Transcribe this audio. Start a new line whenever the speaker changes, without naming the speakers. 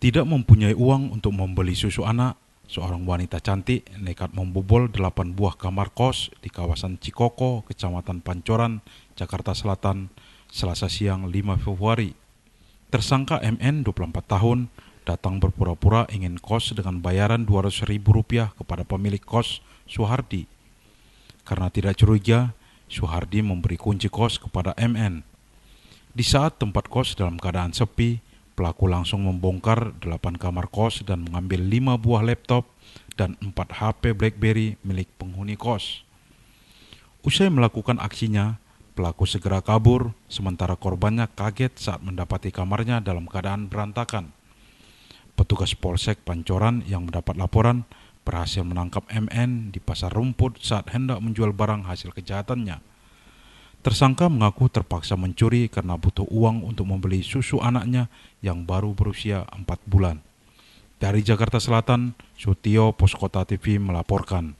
tidak mempunyai uang untuk membeli susu anak, seorang wanita cantik nekat membobol delapan buah kamar kos di kawasan Cikoko, Kecamatan Pancoran, Jakarta Selatan, Selasa siang 5 Februari. Tersangka MN 24 tahun datang berpura-pura ingin kos dengan bayaran rp ribu rupiah kepada pemilik kos Suhardi. Karena tidak curiga, Suhardi memberi kunci kos kepada MN. Di saat tempat kos dalam keadaan sepi, Pelaku langsung membongkar 8 kamar kos dan mengambil 5 buah laptop dan 4 HP BlackBerry milik penghuni kos. Usai melakukan aksinya, pelaku segera kabur sementara korbannya kaget saat mendapati kamarnya dalam keadaan berantakan. Petugas Polsek Pancoran yang mendapat laporan berhasil menangkap MN di pasar rumput saat hendak menjual barang hasil kejahatannya. Tersangka mengaku terpaksa mencuri karena butuh uang untuk membeli susu anaknya yang baru berusia 4 bulan. Dari Jakarta Selatan, Sutio Poskota TV melaporkan.